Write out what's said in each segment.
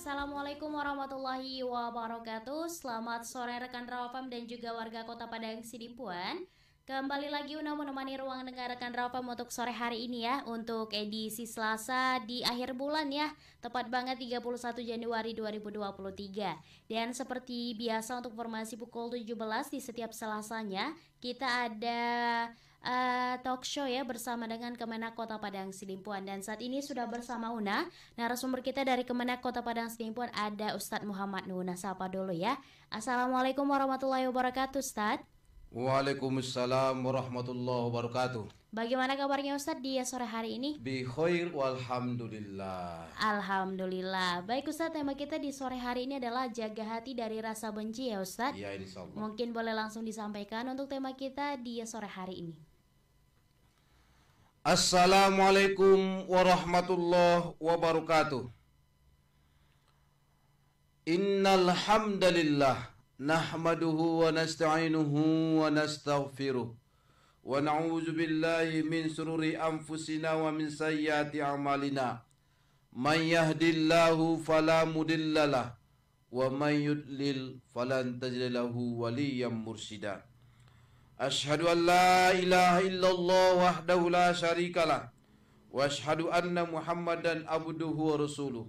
Assalamualaikum warahmatullahi wabarakatuh Selamat sore rekan Rawafam dan juga warga kota Padang Sidimpuan Kembali lagi Una menemani ruang dengar rekan Rawafam untuk sore hari ini ya Untuk edisi Selasa di akhir bulan ya Tepat banget 31 Januari 2023 Dan seperti biasa untuk formasi pukul 17 di setiap Selasanya Kita ada uh, talk show ya bersama dengan Kemenak Kota Padang Sidimpuan dan saat ini sudah bersama Una narasumber kita dari Kemenak Kota Padang Sidimpuan ada Ustadz Muhammad Nuna sapa dulu ya Assalamualaikum warahmatullahi wabarakatuh Ustadz Waalaikumsalam warahmatullahi wabarakatuh Bagaimana kabarnya Ustaz di sore hari ini? Bi khair walhamdulillah Alhamdulillah Baik Ustaz, tema kita di sore hari ini adalah Jaga hati dari rasa benci ya Ustaz. Ya Insyaallah. Mungkin boleh langsung disampaikan untuk tema kita di sore hari ini Assalamualaikum warahmatullahi wabarakatuh Innal hamdalillah nahmaduhu wa nasta'inuhu wa nastaghfiruh wa na'udzu billahi min shururi anfusina wa min sayyiati a'malina may yahdillahu fala mudilla lah wa may yudlil falan tajid lahu waliyyan mursyida أشهد أن لا إله إلا الله وحده لا شريك له وأشهد أن محمدا عبده ورسوله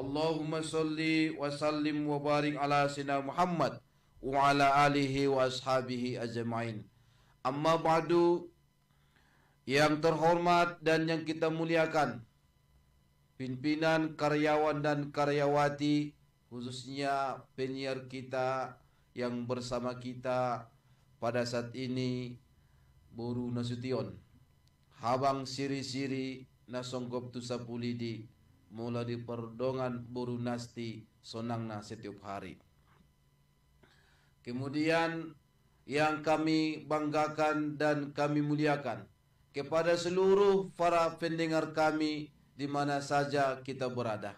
اللهم صل وسلم وبارك على سيدنا محمد وعلى آله وأصحابه أجمعين Amma ba'du yang terhormat dan yang kita muliakan pimpinan karyawan dan karyawati khususnya penyiar kita yang bersama kita pada saat ini Boru Nasution Habang siri-siri nasonggop tusapuli di, Mula di perdongan Boru Nasti sonangna setiap hari Kemudian yang kami banggakan dan kami muliakan kepada seluruh para pendengar kami di mana saja kita berada.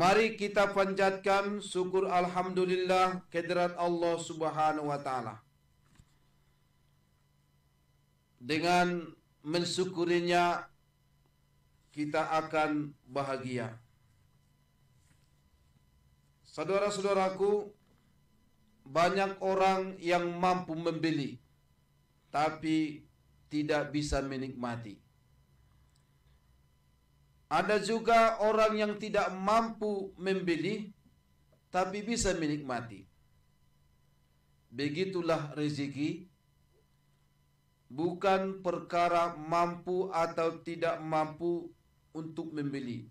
Mari kita panjatkan syukur alhamdulillah kehadirat Allah Subhanahu wa taala. Dengan mensyukurinya kita akan bahagia. Saudara-saudaraku, banyak orang yang mampu membeli tapi tidak bisa menikmati. Ada juga orang yang tidak mampu membeli tapi bisa menikmati. Begitulah rezeki bukan perkara mampu atau tidak mampu untuk membeli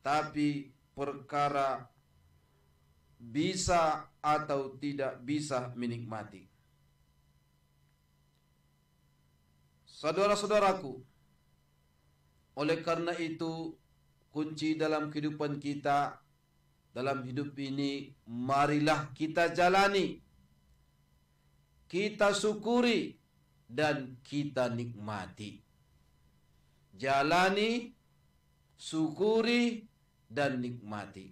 tapi perkara bisa atau tidak bisa menikmati. Saudara-saudaraku, oleh karena itu, kunci dalam kehidupan kita, dalam hidup ini, marilah kita jalani. Kita syukuri dan kita nikmati. Jalani, syukuri, dan nikmati.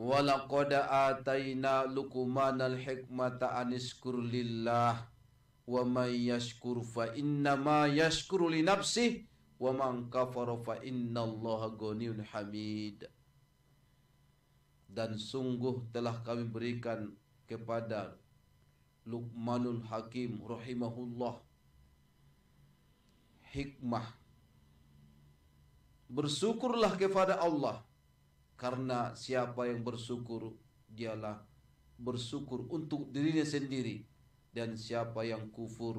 Walaqad atayna luqmanal hikmata aniskuru lillah wa may yashkur fa inna ma yashkuru li nafsi wa man kafara fa inna Allah ghaniyyun hamid dan sungguh telah kami berikan kepada Luqmanul Hakim rahimahullah hikmah bersyukurlah kepada Allah karena siapa yang bersyukur dialah bersyukur untuk dirinya sendiri dan siapa yang kufur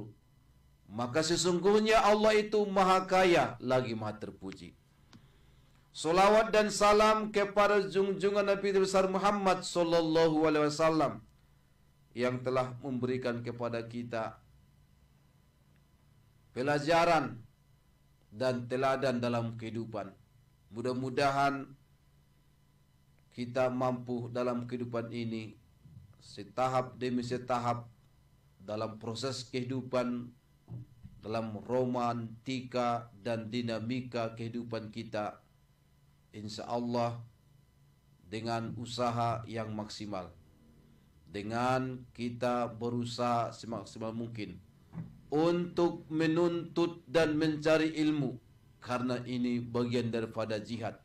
maka sesungguhnya Allah itu maha kaya lagi maha terpuji Salawat dan salam kepada junjungan Nabi besar Muhammad sallallahu alaihi wasallam yang telah memberikan kepada kita pelajaran dan teladan dalam kehidupan. Mudah-mudahan kita mampu dalam kehidupan ini setahap demi setahap dalam proses kehidupan dalam romantika dan dinamika kehidupan kita insya Allah dengan usaha yang maksimal dengan kita berusaha semaksimal mungkin untuk menuntut dan mencari ilmu karena ini bagian daripada jihad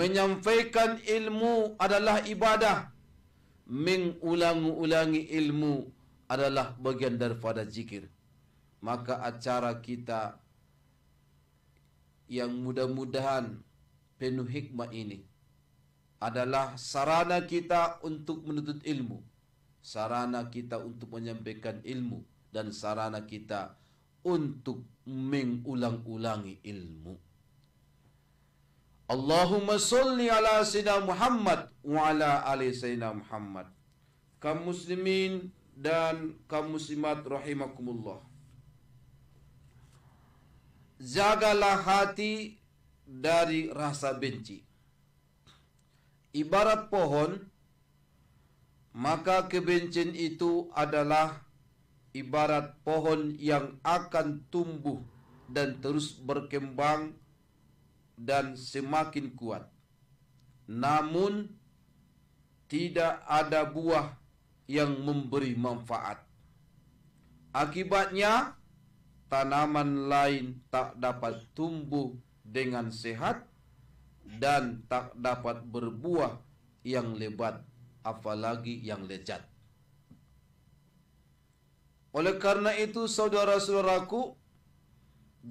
menyampaikan ilmu adalah ibadah mengulangi-ulangi ilmu adalah bagian daripada zikir. Maka acara kita yang mudah-mudahan penuh hikmah ini adalah sarana kita untuk menuntut ilmu, sarana kita untuk menyampaikan ilmu dan sarana kita untuk mengulang-ulangi ilmu. Allahumma salli ala sayyidina Muhammad wa ala ali sayyidina Muhammad. Kaum muslimin dan kaum muslimat rahimakumullah. Jagalah hati dari rasa benci. Ibarat pohon, maka kebencian itu adalah ibarat pohon yang akan tumbuh dan terus berkembang dan semakin kuat. Namun tidak ada buah yang memberi manfaat. Akibatnya, tanaman lain tak dapat tumbuh dengan sehat dan tak dapat berbuah yang lebat, apalagi yang lezat. Oleh karena itu, saudara-saudaraku,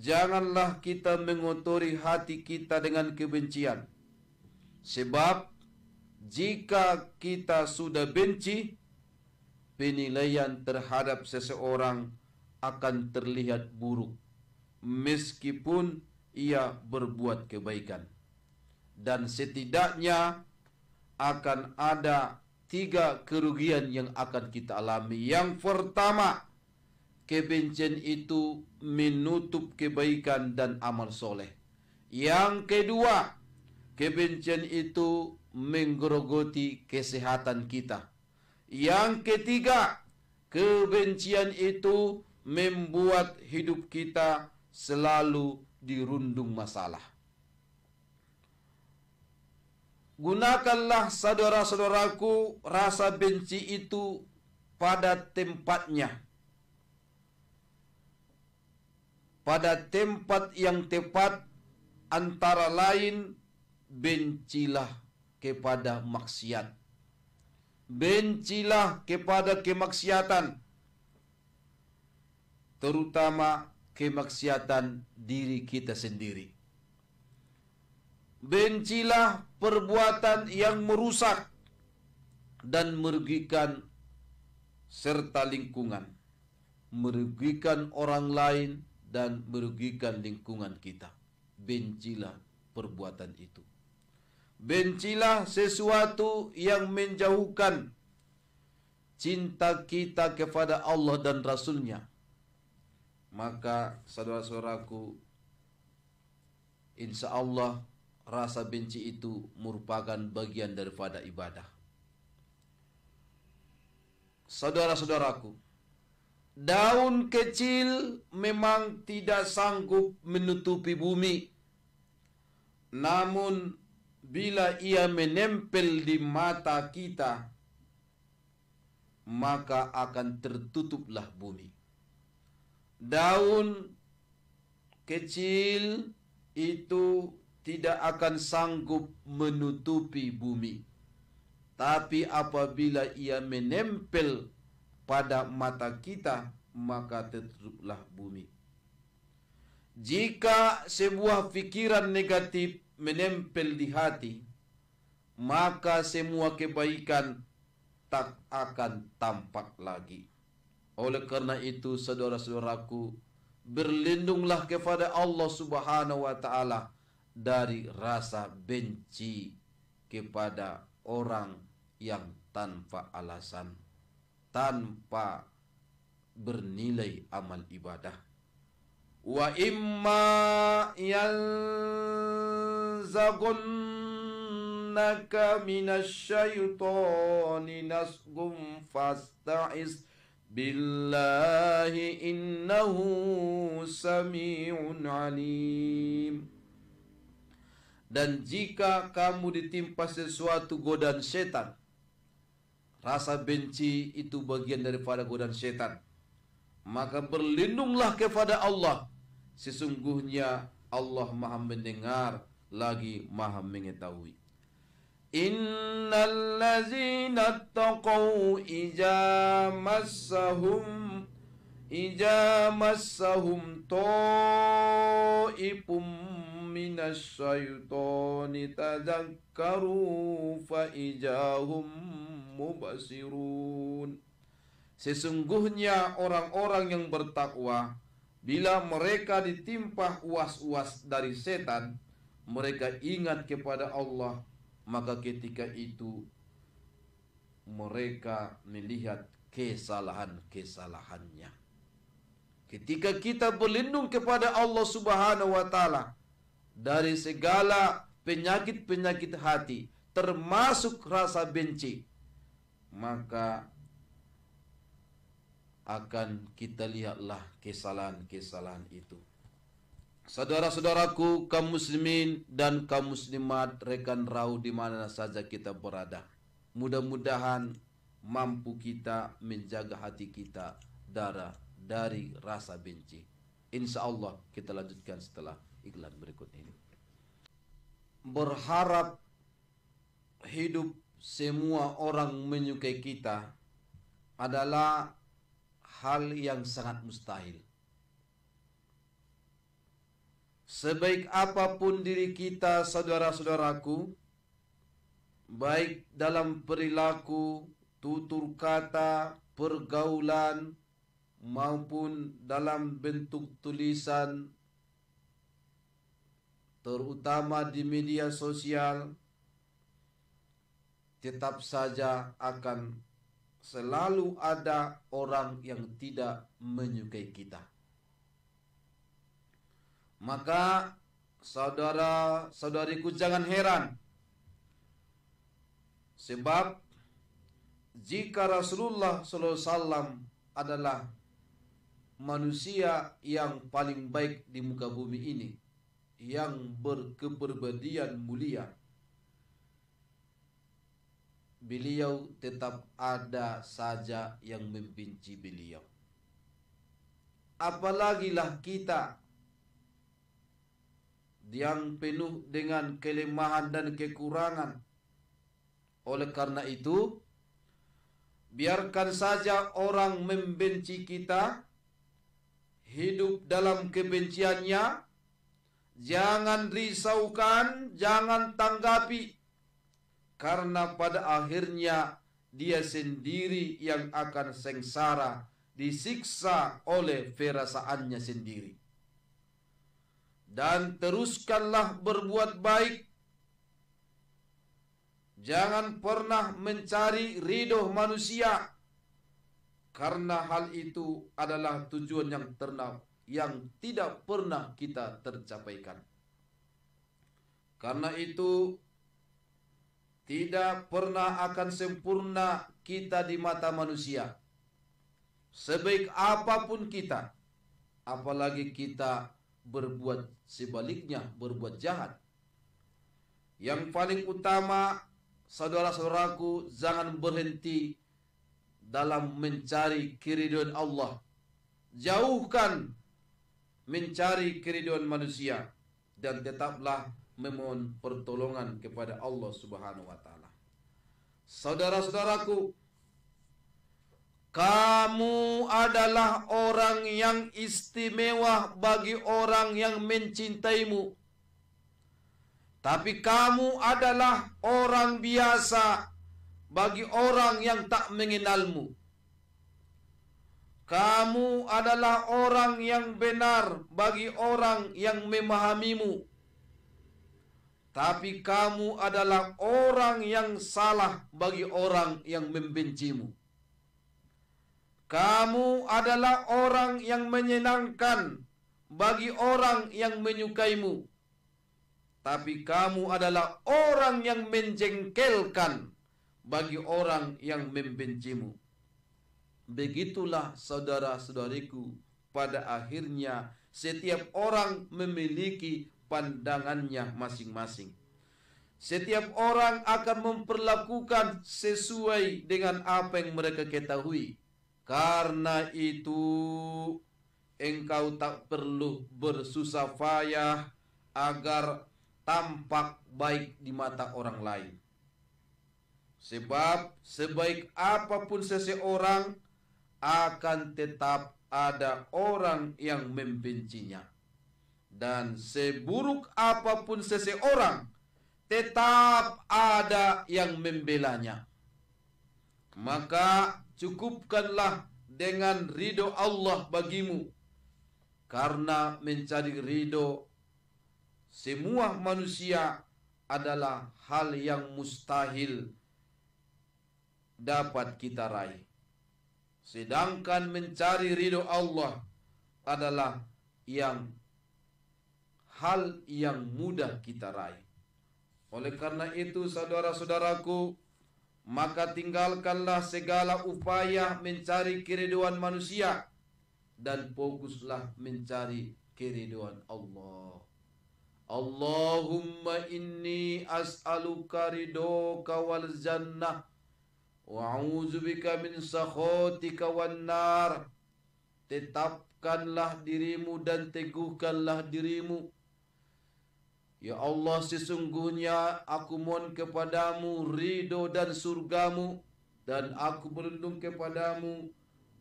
janganlah kita mengotori hati kita dengan kebencian. Sebab, jika kita sudah benci, penilaian terhadap seseorang akan terlihat buruk meskipun ia berbuat kebaikan dan setidaknya akan ada tiga kerugian yang akan kita alami yang pertama kebencian itu menutup kebaikan dan amal soleh yang kedua kebencian itu menggerogoti kesehatan kita yang ketiga, kebencian itu membuat hidup kita selalu dirundung masalah. Gunakanlah saudara-saudaraku rasa benci itu pada tempatnya. Pada tempat yang tepat antara lain bencilah kepada maksiat bencilah kepada kemaksiatan terutama kemaksiatan diri kita sendiri bencilah perbuatan yang merusak dan merugikan serta lingkungan merugikan orang lain dan merugikan lingkungan kita bencilah perbuatan itu Bencilah sesuatu yang menjauhkan cinta kita kepada Allah dan Rasulnya. Maka saudara-saudaraku, insya Allah rasa benci itu merupakan bagian daripada ibadah. Saudara-saudaraku, daun kecil memang tidak sanggup menutupi bumi. Namun bila ia menempel di mata kita maka akan tertutuplah bumi daun kecil itu tidak akan sanggup menutupi bumi tapi apabila ia menempel pada mata kita maka tertutuplah bumi jika sebuah pikiran negatif menempel di hati, maka semua kebaikan tak akan tampak lagi. Oleh karena itu, saudara-saudaraku, berlindunglah kepada Allah Subhanahu wa taala dari rasa benci kepada orang yang tanpa alasan, tanpa bernilai amal ibadah. Wa imma yang yanzagunaka minasyaitani nasgum fasta'iz billahi innahu sami'un alim dan jika kamu ditimpa sesuatu godaan setan rasa benci itu bagian daripada godaan setan maka berlindunglah kepada Allah sesungguhnya Allah Maha mendengar lagi maha mengetahui. Innal ladzina taqaw idza massahum idza massahum ta'ifum minasy syaitani tadzakkaru fa ijahum mubasirun Sesungguhnya orang-orang yang bertakwa bila mereka ditimpa uas-uas dari setan mereka ingat kepada Allah maka ketika itu mereka melihat kesalahan-kesalahannya ketika kita berlindung kepada Allah Subhanahu wa taala dari segala penyakit-penyakit hati termasuk rasa benci maka akan kita lihatlah kesalahan-kesalahan itu Saudara-saudaraku kaum muslimin dan kaum muslimat rekan rau di mana saja kita berada. Mudah-mudahan mampu kita menjaga hati kita darah dari rasa benci. Insya Allah kita lanjutkan setelah iklan berikut ini. Berharap hidup semua orang menyukai kita adalah hal yang sangat mustahil. Sebaik apapun diri kita saudara-saudaraku Baik dalam perilaku, tutur kata, pergaulan Maupun dalam bentuk tulisan Terutama di media sosial Tetap saja akan selalu ada orang yang tidak menyukai kita maka saudara-saudariku jangan heran sebab jika Rasulullah SAW adalah manusia yang paling baik di muka bumi ini yang berkeperbadian mulia beliau tetap ada saja yang membenci beliau apalagilah kita yang penuh dengan kelemahan dan kekurangan. Oleh karena itu, biarkan saja orang membenci kita, hidup dalam kebenciannya, jangan risaukan, jangan tanggapi, karena pada akhirnya dia sendiri yang akan sengsara, disiksa oleh perasaannya sendiri dan teruskanlah berbuat baik. Jangan pernah mencari ridho manusia karena hal itu adalah tujuan yang ternak yang tidak pernah kita tercapaikan. Karena itu tidak pernah akan sempurna kita di mata manusia. Sebaik apapun kita, apalagi kita berbuat sebaliknya, berbuat jahat. Yang paling utama, saudara-saudaraku, jangan berhenti dalam mencari keriduan Allah. Jauhkan mencari keriduan manusia dan tetaplah memohon pertolongan kepada Allah Subhanahu wa taala. Saudara-saudaraku, kamu adalah orang yang istimewa bagi orang yang mencintaimu. Tapi kamu adalah orang biasa bagi orang yang tak mengenalmu. Kamu adalah orang yang benar bagi orang yang memahamimu. Tapi kamu adalah orang yang salah bagi orang yang membencimu. Kamu adalah orang yang menyenangkan bagi orang yang menyukaimu. Tapi kamu adalah orang yang menjengkelkan bagi orang yang membencimu. Begitulah saudara-saudariku pada akhirnya setiap orang memiliki pandangannya masing-masing. Setiap orang akan memperlakukan sesuai dengan apa yang mereka ketahui. Karena itu engkau tak perlu bersusah payah agar tampak baik di mata orang lain. Sebab sebaik apapun seseorang akan tetap ada orang yang membencinya. Dan seburuk apapun seseorang tetap ada yang membelanya. Maka cukupkanlah dengan ridho Allah bagimu karena mencari ridho semua manusia adalah hal yang mustahil dapat kita raih sedangkan mencari ridho Allah adalah yang hal yang mudah kita raih oleh karena itu saudara-saudaraku maka tinggalkanlah segala upaya mencari keriduan manusia dan fokuslah mencari keriduan Allah. Allahumma inni as'aluka ridhoka wal jannah wa a'udzubika min sakhatika wan nar. Tetapkanlah dirimu dan teguhkanlah dirimu Ya Allah sesungguhnya aku mohon kepadamu ridho dan surgamu Dan aku berlindung kepadamu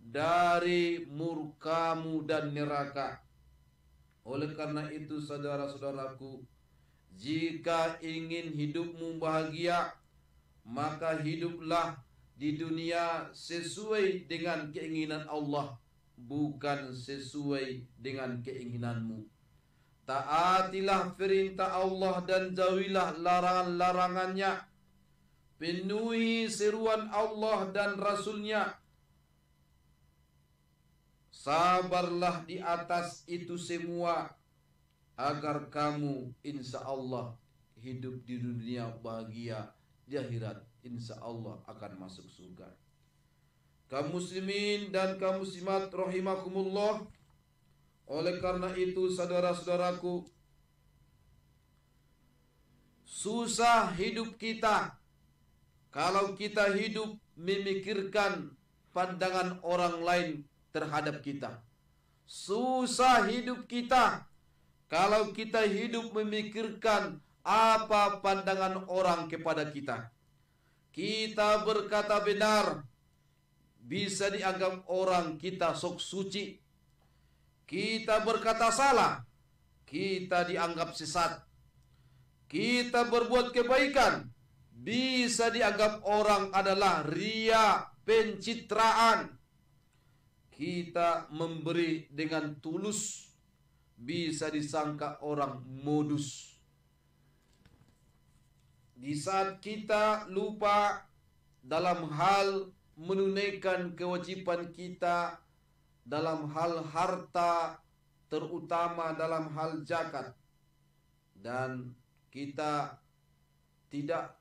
dari murkamu dan neraka Oleh karena itu saudara-saudaraku Jika ingin hidupmu bahagia Maka hiduplah di dunia sesuai dengan keinginan Allah Bukan sesuai dengan keinginanmu Taatilah perintah Allah dan jauhilah larangan-larangannya. Penuhi seruan Allah dan Rasulnya. Sabarlah di atas itu semua. Agar kamu insya Allah hidup di dunia bahagia. Di akhirat insya Allah akan masuk surga. Kamu muslimin dan kamu muslimat rahimakumullah. Oleh karena itu saudara-saudaraku Susah hidup kita Kalau kita hidup memikirkan pandangan orang lain terhadap kita Susah hidup kita Kalau kita hidup memikirkan apa pandangan orang kepada kita Kita berkata benar Bisa dianggap orang kita sok suci kita berkata salah, kita dianggap sesat. Kita berbuat kebaikan, bisa dianggap orang adalah ria, pencitraan. Kita memberi dengan tulus, bisa disangka orang modus. Di saat kita lupa dalam hal menunaikan kewajiban kita dalam hal harta terutama dalam hal zakat dan kita tidak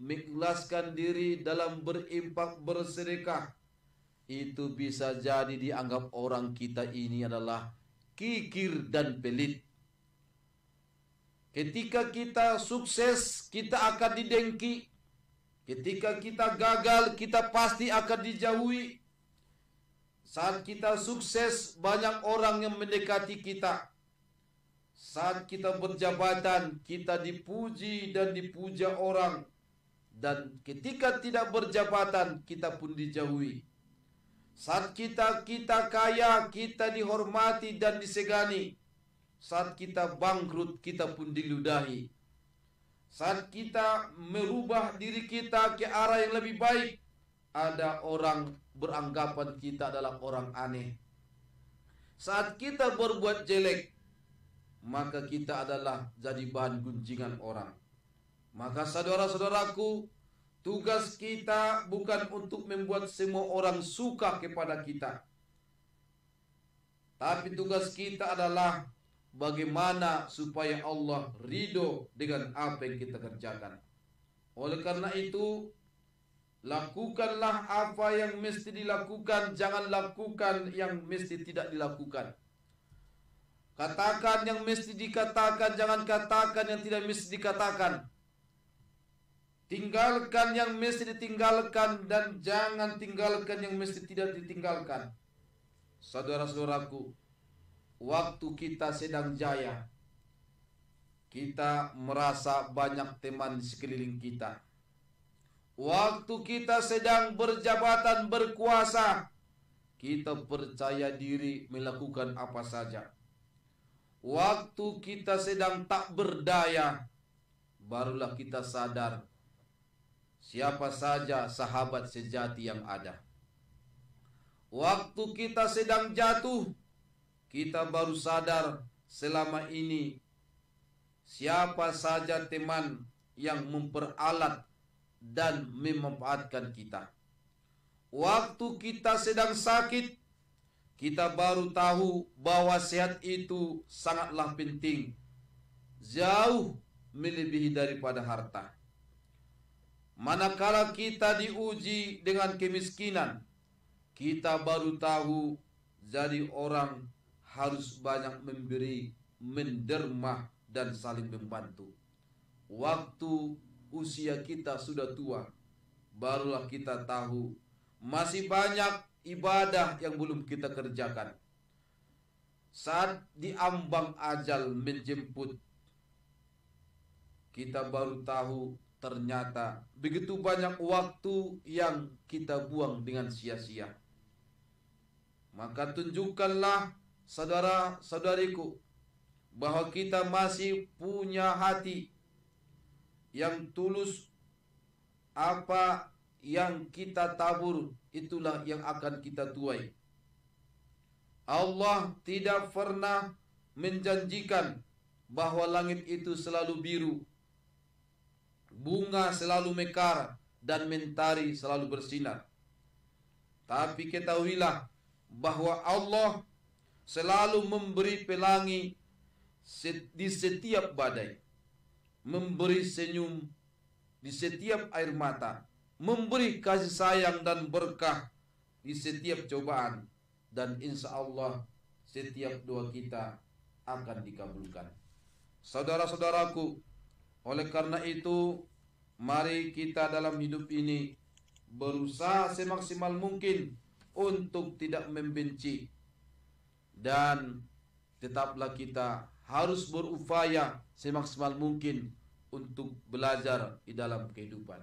mengikhlaskan diri dalam berimpak bersedekah itu bisa jadi dianggap orang kita ini adalah kikir dan pelit ketika kita sukses kita akan didengki ketika kita gagal kita pasti akan dijauhi saat kita sukses banyak orang yang mendekati kita Saat kita berjabatan kita dipuji dan dipuja orang Dan ketika tidak berjabatan kita pun dijauhi Saat kita kita kaya kita dihormati dan disegani Saat kita bangkrut kita pun diludahi Saat kita merubah diri kita ke arah yang lebih baik ada orang beranggapan kita adalah orang aneh. Saat kita berbuat jelek, maka kita adalah jadi bahan gunjingan orang. Maka saudara-saudaraku, tugas kita bukan untuk membuat semua orang suka kepada kita. Tapi tugas kita adalah bagaimana supaya Allah ridho dengan apa yang kita kerjakan. Oleh karena itu, Lakukanlah apa yang mesti dilakukan, jangan lakukan yang mesti tidak dilakukan. Katakan yang mesti dikatakan, jangan katakan yang tidak mesti dikatakan. Tinggalkan yang mesti ditinggalkan dan jangan tinggalkan yang mesti tidak ditinggalkan. Saudara-saudaraku, waktu kita sedang jaya, kita merasa banyak teman di sekeliling kita Waktu kita sedang berjabatan berkuasa, kita percaya diri melakukan apa saja. Waktu kita sedang tak berdaya, barulah kita sadar siapa saja sahabat sejati yang ada. Waktu kita sedang jatuh, kita baru sadar selama ini siapa saja teman yang memperalat dan memanfaatkan kita. Waktu kita sedang sakit, kita baru tahu bahwa sehat itu sangatlah penting. Jauh melebihi daripada harta. Manakala kita diuji dengan kemiskinan, kita baru tahu jadi orang harus banyak memberi, menderma dan saling membantu. Waktu usia kita sudah tua, barulah kita tahu masih banyak ibadah yang belum kita kerjakan. Saat diambang ajal menjemput, kita baru tahu ternyata begitu banyak waktu yang kita buang dengan sia-sia. Maka tunjukkanlah saudara-saudariku bahwa kita masih punya hati yang tulus apa yang kita tabur itulah yang akan kita tuai Allah tidak pernah menjanjikan bahwa langit itu selalu biru bunga selalu mekar dan mentari selalu bersinar tapi ketahuilah bahwa Allah selalu memberi pelangi di setiap badai memberi senyum di setiap air mata, memberi kasih sayang dan berkah di setiap cobaan, dan insya Allah setiap doa kita akan dikabulkan. Saudara-saudaraku, oleh karena itu, mari kita dalam hidup ini berusaha semaksimal mungkin untuk tidak membenci, dan tetaplah kita harus berupaya semaksimal mungkin untuk belajar di dalam kehidupan.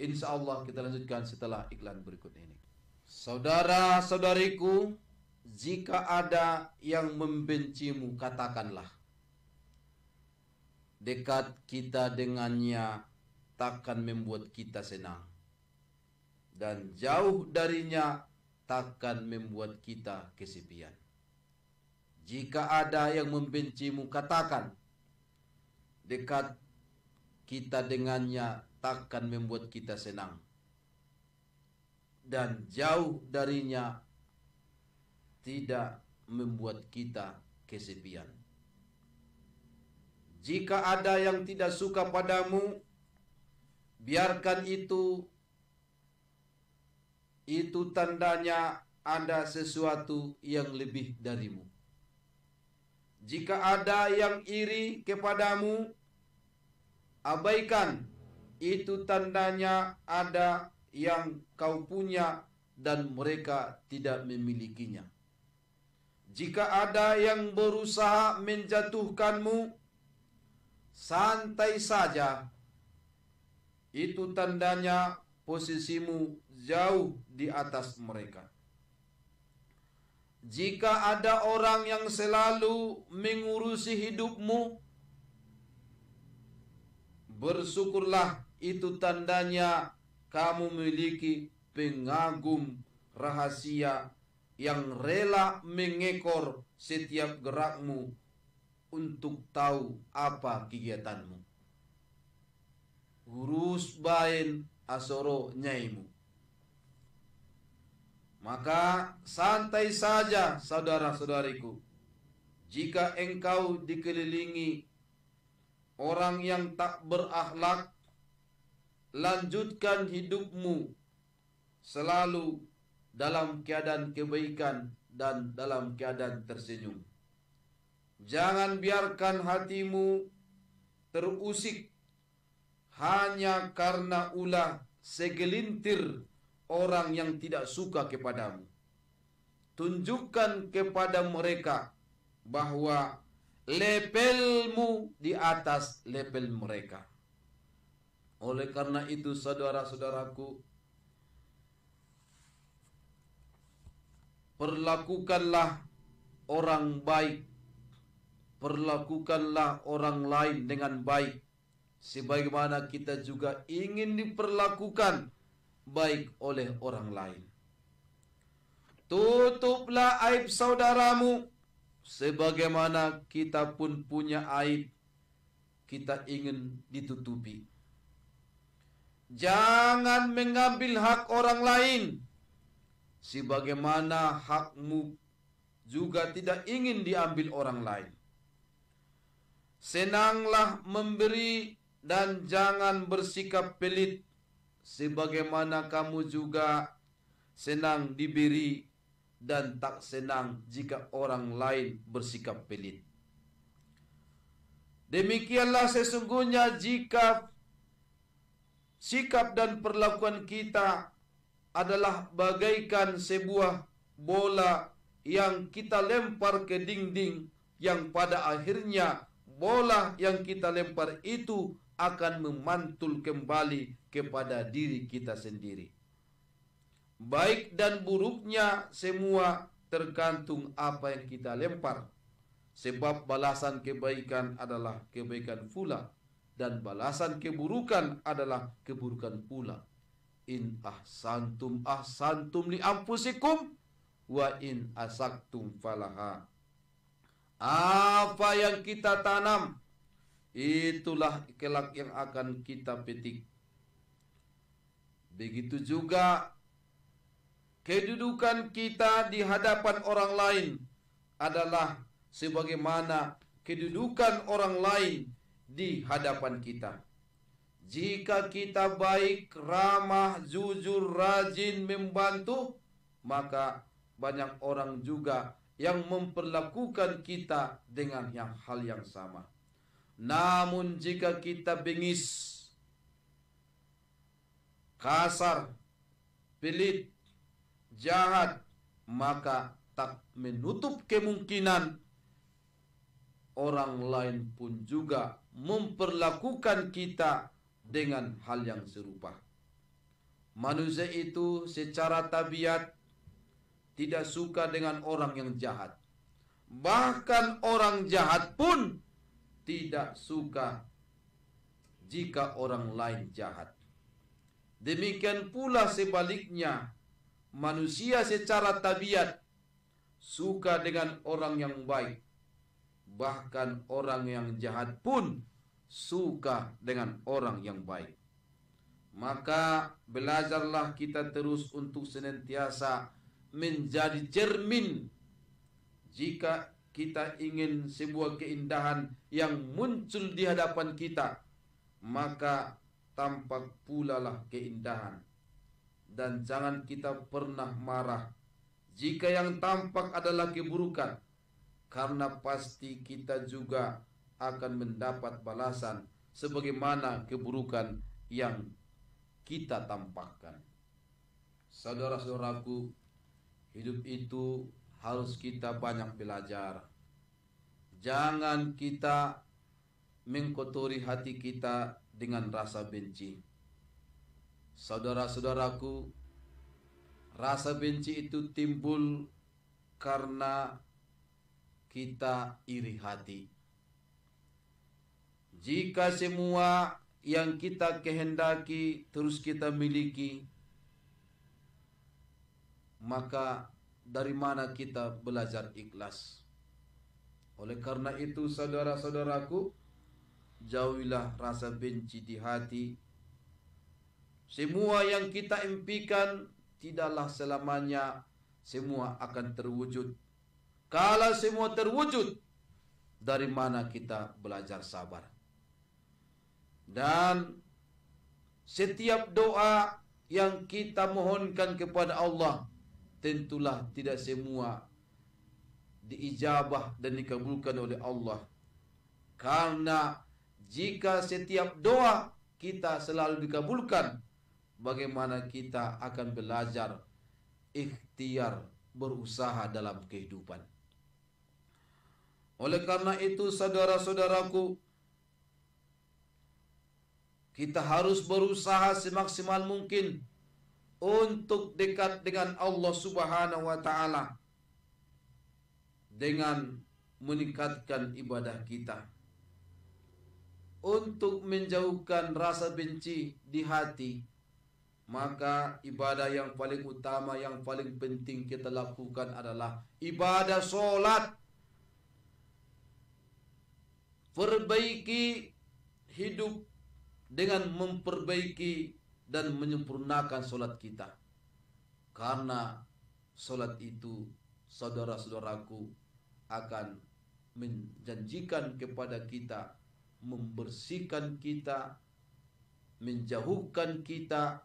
Insya Allah kita lanjutkan setelah iklan berikut ini. Saudara-saudariku, jika ada yang membencimu, katakanlah. Dekat kita dengannya takkan membuat kita senang. Dan jauh darinya takkan membuat kita kesepian. Jika ada yang membencimu, katakan. Dekat kita dengannya takkan membuat kita senang dan jauh darinya tidak membuat kita kesepian. Jika ada yang tidak suka padamu, biarkan itu. Itu tandanya ada sesuatu yang lebih darimu. Jika ada yang iri kepadamu, abaikan itu tandanya ada yang kau punya dan mereka tidak memilikinya. Jika ada yang berusaha menjatuhkanmu, santai saja. Itu tandanya posisimu jauh di atas mereka. Jika ada orang yang selalu mengurusi hidupmu, bersyukurlah itu tandanya kamu memiliki pengagum rahasia yang rela mengekor setiap gerakmu untuk tahu apa kegiatanmu. Urus bain asoro nyaimu. Maka santai saja saudara-saudariku. Jika engkau dikelilingi Orang yang tak berakhlak Lanjutkan hidupmu Selalu dalam keadaan kebaikan dan dalam keadaan tersenyum Jangan biarkan hatimu terusik Hanya karena ulah segelintir orang yang tidak suka kepadamu Tunjukkan kepada mereka bahawa levelmu di atas level mereka. Oleh karena itu saudara-saudaraku Perlakukanlah orang baik Perlakukanlah orang lain dengan baik Sebagaimana kita juga ingin diperlakukan Baik oleh orang lain Tutuplah aib saudaramu sebagaimana kita pun punya aib kita ingin ditutupi jangan mengambil hak orang lain sebagaimana hakmu juga tidak ingin diambil orang lain senanglah memberi dan jangan bersikap pelit sebagaimana kamu juga senang diberi dan tak senang jika orang lain bersikap pelit. Demikianlah sesungguhnya jika sikap dan perlakuan kita adalah bagaikan sebuah bola yang kita lempar ke dinding yang pada akhirnya bola yang kita lempar itu akan memantul kembali kepada diri kita sendiri baik dan buruknya semua tergantung apa yang kita lempar. Sebab balasan kebaikan adalah kebaikan pula dan balasan keburukan adalah keburukan pula. In ahsantum ahsantum li ampusikum wa in asaktum falaha. Apa yang kita tanam itulah kelak yang akan kita petik. Begitu juga kedudukan kita di hadapan orang lain adalah sebagaimana kedudukan orang lain di hadapan kita. Jika kita baik, ramah, jujur, rajin membantu, maka banyak orang juga yang memperlakukan kita dengan yang hal yang sama. Namun jika kita bengis, kasar, pelit, jahat maka tak menutup kemungkinan orang lain pun juga memperlakukan kita dengan hal yang serupa. Manusia itu secara tabiat tidak suka dengan orang yang jahat. Bahkan orang jahat pun tidak suka jika orang lain jahat. Demikian pula sebaliknya manusia secara tabiat suka dengan orang yang baik. Bahkan orang yang jahat pun suka dengan orang yang baik. Maka belajarlah kita terus untuk senantiasa menjadi cermin jika kita ingin sebuah keindahan yang muncul di hadapan kita maka tampak pula lah keindahan dan jangan kita pernah marah jika yang tampak adalah keburukan karena pasti kita juga akan mendapat balasan sebagaimana keburukan yang kita tampakkan. Saudara-saudaraku, hidup itu harus kita banyak belajar. Jangan kita mengkotori hati kita dengan rasa benci. Saudara-saudaraku, rasa benci itu timbul karena kita iri hati. Jika semua yang kita kehendaki terus kita miliki, maka dari mana kita belajar ikhlas? Oleh karena itu, saudara-saudaraku, jauhilah rasa benci di hati semua yang kita impikan tidaklah selamanya semua akan terwujud. Kalau semua terwujud, dari mana kita belajar sabar? Dan setiap doa yang kita mohonkan kepada Allah, tentulah tidak semua diijabah dan dikabulkan oleh Allah. Karena jika setiap doa kita selalu dikabulkan, bagaimana kita akan belajar ikhtiar berusaha dalam kehidupan. Oleh karena itu saudara-saudaraku kita harus berusaha semaksimal mungkin untuk dekat dengan Allah Subhanahu wa taala dengan meningkatkan ibadah kita untuk menjauhkan rasa benci di hati maka ibadah yang paling utama yang paling penting kita lakukan adalah ibadah solat perbaiki hidup dengan memperbaiki dan menyempurnakan solat kita karena solat itu saudara-saudaraku akan menjanjikan kepada kita membersihkan kita menjauhkan kita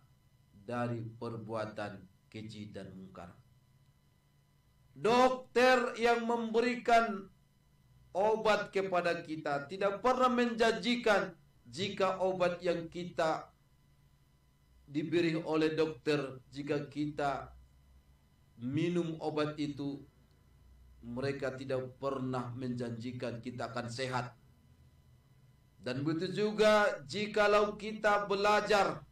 dari perbuatan keji dan mungkar. Dokter yang memberikan obat kepada kita tidak pernah menjanjikan jika obat yang kita diberi oleh dokter jika kita minum obat itu mereka tidak pernah menjanjikan kita akan sehat dan begitu juga jikalau kita belajar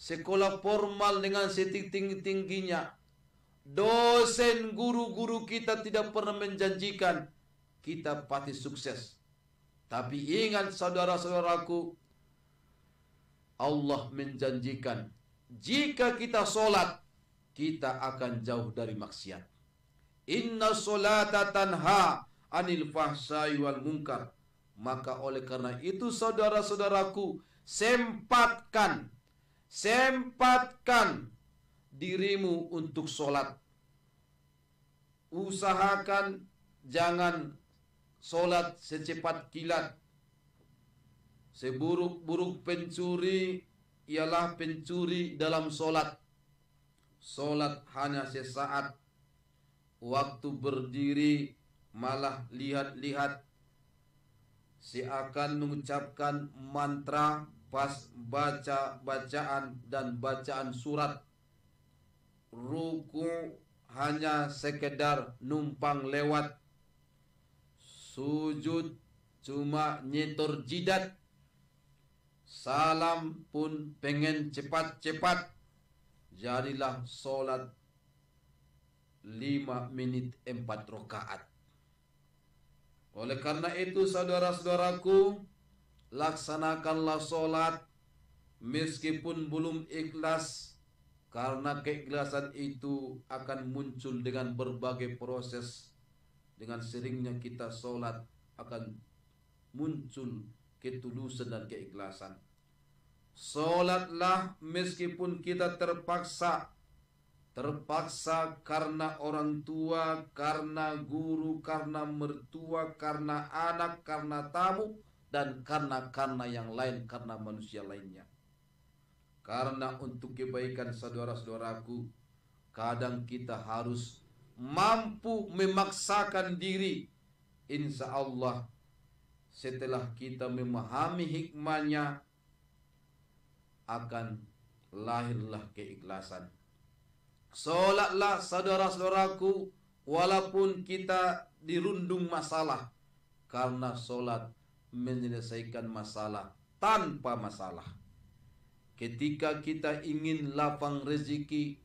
sekolah formal dengan setinggi-tingginya. Dosen guru-guru kita tidak pernah menjanjikan kita pasti sukses. Tapi ingat saudara-saudaraku, Allah menjanjikan jika kita solat, kita akan jauh dari maksiat. Inna solata tanha anil fahsyai wal munkar. Maka oleh karena itu saudara-saudaraku, sempatkan Sempatkan dirimu untuk sholat. Usahakan jangan sholat secepat kilat. Seburuk-buruk pencuri ialah pencuri dalam sholat. Sholat hanya sesaat. Waktu berdiri malah lihat-lihat. Seakan mengucapkan mantra pas baca bacaan dan bacaan surat ruku hanya sekedar numpang lewat sujud cuma nyetor jidat salam pun pengen cepat-cepat jadilah solat lima menit empat rakaat oleh karena itu saudara-saudaraku laksanakanlah solat meskipun belum ikhlas karena keikhlasan itu akan muncul dengan berbagai proses dengan seringnya kita solat akan muncul ketulusan dan keikhlasan Solatlah meskipun kita terpaksa Terpaksa karena orang tua, karena guru, karena mertua, karena anak, karena tamu dan karena-karena yang lain karena manusia lainnya. Karena untuk kebaikan saudara-saudaraku, kadang kita harus mampu memaksakan diri. Insya Allah setelah kita memahami hikmahnya akan lahirlah keikhlasan. Solatlah saudara-saudaraku walaupun kita dirundung masalah karena solat menyelesaikan masalah tanpa masalah. Ketika kita ingin lapang rezeki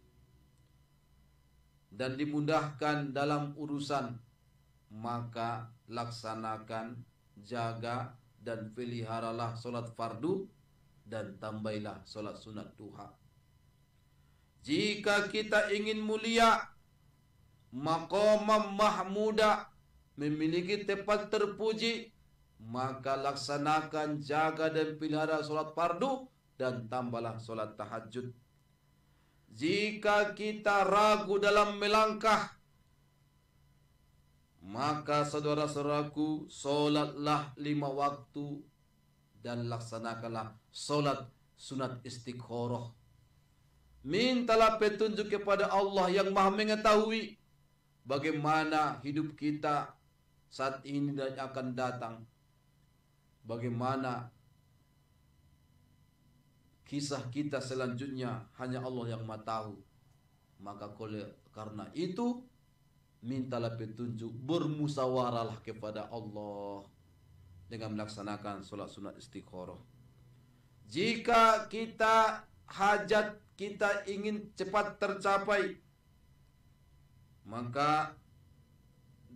dan dimudahkan dalam urusan, maka laksanakan, jaga, dan peliharalah solat fardu dan tambailah solat sunat duha. Jika kita ingin mulia, maka mahmuda memiliki tempat terpuji, maka laksanakan jaga dan pelihara solat fardu dan tambahlah solat tahajud. Jika kita ragu dalam melangkah, maka saudara-saudaraku solatlah lima waktu dan laksanakanlah solat sunat istiqoroh. Mintalah petunjuk kepada Allah yang maha mengetahui bagaimana hidup kita saat ini dan akan datang bagaimana kisah kita selanjutnya hanya Allah yang maha tahu. Maka oleh karena itu mintalah petunjuk, bermusyawarahlah kepada Allah dengan melaksanakan solat sunat istiqoroh. Jika kita hajat kita ingin cepat tercapai, maka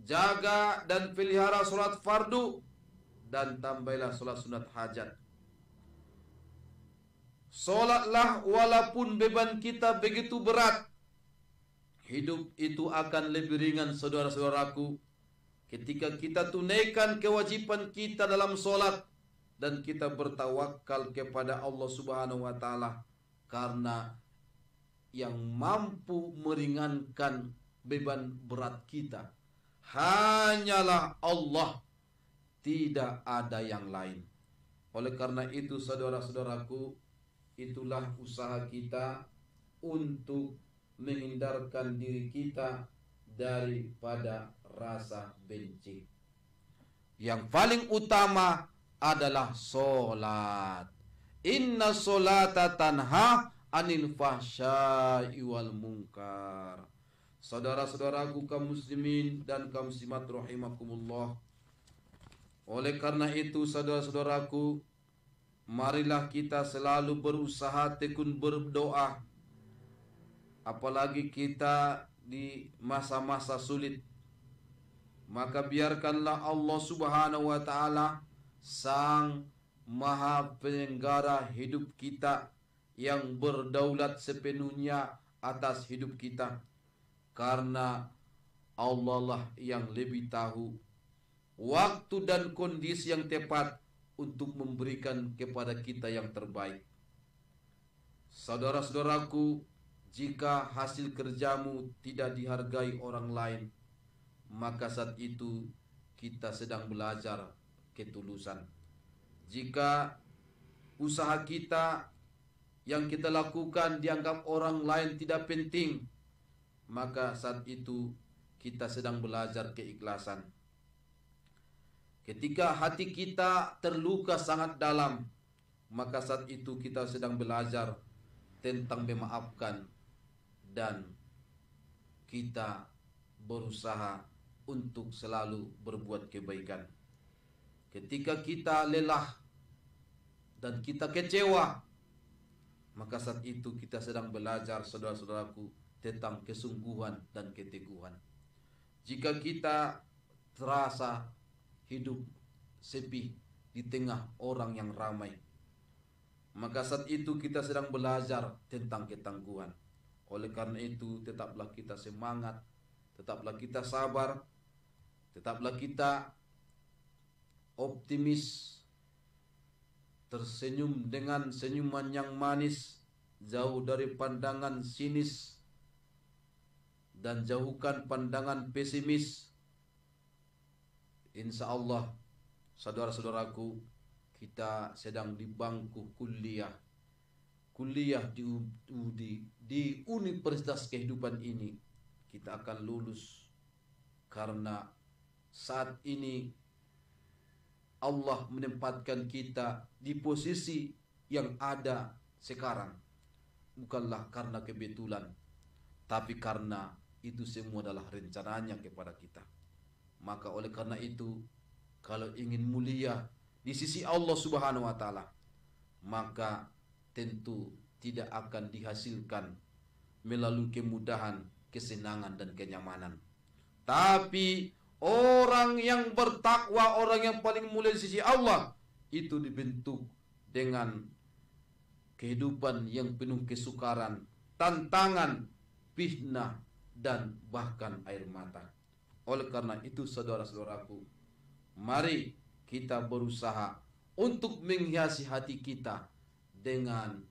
jaga dan pelihara solat fardu dan tambahlah sholat sunat hajat. Sholatlah walaupun beban kita begitu berat. Hidup itu akan lebih ringan saudara-saudaraku. Ketika kita tunaikan kewajiban kita dalam sholat. Dan kita bertawakal kepada Allah subhanahu wa ta'ala. Karena yang mampu meringankan beban berat kita. Hanyalah Allah tidak ada yang lain. Oleh karena itu, saudara-saudaraku, itulah usaha kita untuk menghindarkan diri kita daripada rasa benci. Yang paling utama adalah solat. Inna solata tanha anil fahsyai wal munkar. Saudara-saudaraku kaum muslimin dan kaum muslimat rahimakumullah. Oleh karena itu saudara-saudaraku Marilah kita selalu berusaha tekun berdoa Apalagi kita di masa-masa sulit Maka biarkanlah Allah subhanahu wa ta'ala Sang maha penyenggara hidup kita Yang berdaulat sepenuhnya atas hidup kita Karena Allah lah yang lebih tahu waktu dan kondisi yang tepat untuk memberikan kepada kita yang terbaik. Saudara-saudaraku, jika hasil kerjamu tidak dihargai orang lain, maka saat itu kita sedang belajar ketulusan. Jika usaha kita yang kita lakukan dianggap orang lain tidak penting, maka saat itu kita sedang belajar keikhlasan. Ketika hati kita terluka sangat dalam, maka saat itu kita sedang belajar tentang memaafkan dan kita berusaha untuk selalu berbuat kebaikan. Ketika kita lelah dan kita kecewa, maka saat itu kita sedang belajar saudara-saudaraku tentang kesungguhan dan keteguhan. Jika kita terasa hidup sepi di tengah orang yang ramai. Maka saat itu kita sedang belajar tentang ketangguhan. Oleh karena itu, tetaplah kita semangat, tetaplah kita sabar, tetaplah kita optimis, tersenyum dengan senyuman yang manis, jauh dari pandangan sinis, dan jauhkan pandangan pesimis Insya Allah saudara-saudaraku kita sedang di bangku kuliah kuliah di, di, di universitas kehidupan ini kita akan lulus karena saat ini Allah menempatkan kita di posisi yang ada sekarang bukanlah karena kebetulan tapi karena itu semua adalah rencananya kepada kita. Maka oleh karena itu, kalau ingin mulia di sisi Allah Subhanahu wa taala, maka tentu tidak akan dihasilkan melalui kemudahan, kesenangan dan kenyamanan. Tapi orang yang bertakwa, orang yang paling mulia di sisi Allah itu dibentuk dengan kehidupan yang penuh kesukaran, tantangan, fitnah dan bahkan air mata. Oleh karena itu saudara-saudaraku, mari kita berusaha untuk menghiasi hati kita dengan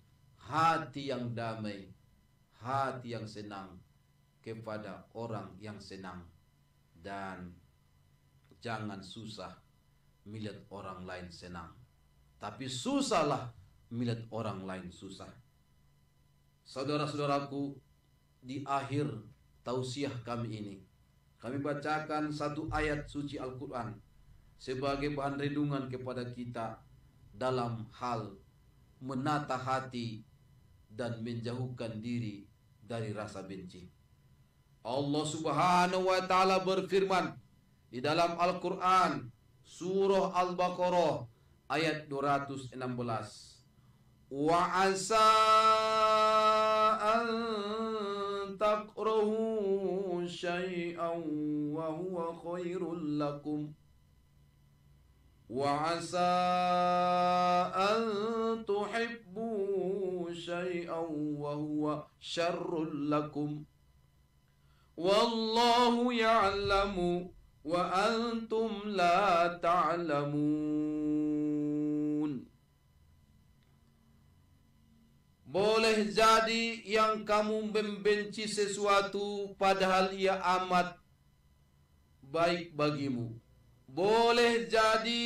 hati yang damai, hati yang senang kepada orang yang senang dan jangan susah melihat orang lain senang. Tapi susahlah melihat orang lain susah. Saudara-saudaraku, di akhir tausiah kami ini, kami bacakan satu ayat suci Al-Quran sebagai bahan renungan kepada kita dalam hal menata hati dan menjauhkan diri dari rasa benci. Allah Subhanahu wa taala berfirman di dalam Al-Qur'an surah Al-Baqarah ayat 216. Wa asa an شيئا وهو خير لكم وعسى أن تحبوا شيئا وهو شر لكم والله يعلم وأنتم لا تعلمون Boleh jadi yang kamu membenci sesuatu padahal ia amat baik bagimu. Boleh jadi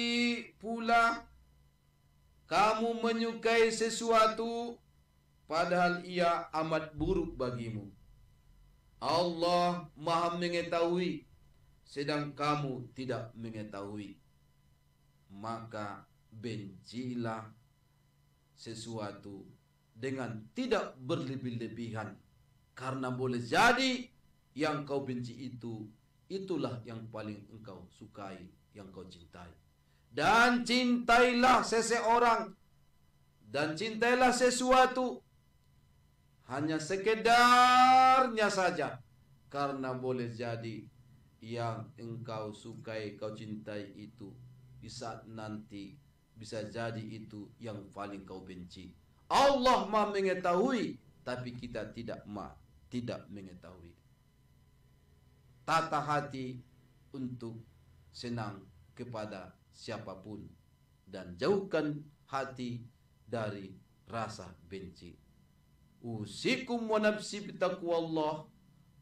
pula kamu menyukai sesuatu padahal ia amat buruk bagimu. Allah Maha mengetahui sedang kamu tidak mengetahui. Maka bencilah sesuatu dengan tidak berlebih-lebihan. Karena boleh jadi yang kau benci itu, itulah yang paling engkau sukai, yang kau cintai. Dan cintailah seseorang dan cintailah sesuatu hanya sekedarnya saja karena boleh jadi yang engkau sukai kau cintai itu di saat nanti bisa jadi itu yang paling kau benci Allah Mah mengetahui, tapi kita tidak ma, tidak mengetahui. Tata hati untuk senang kepada siapapun dan jauhkan hati dari rasa benci. Usikum wa nafsi bitaqwallah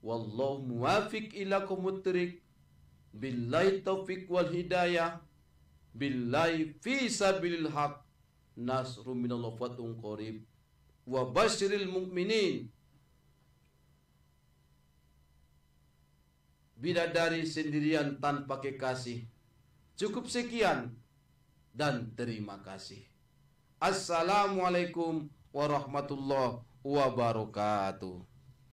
wallahu muwafiq ila kumutrik billahi taufiq wal hidayah billahi fi sabilil haq nasrum minallah fatun qarib wa basyiril mu'minin bidadari sendirian tanpa kekasih cukup sekian dan terima kasih assalamualaikum warahmatullahi wabarakatuh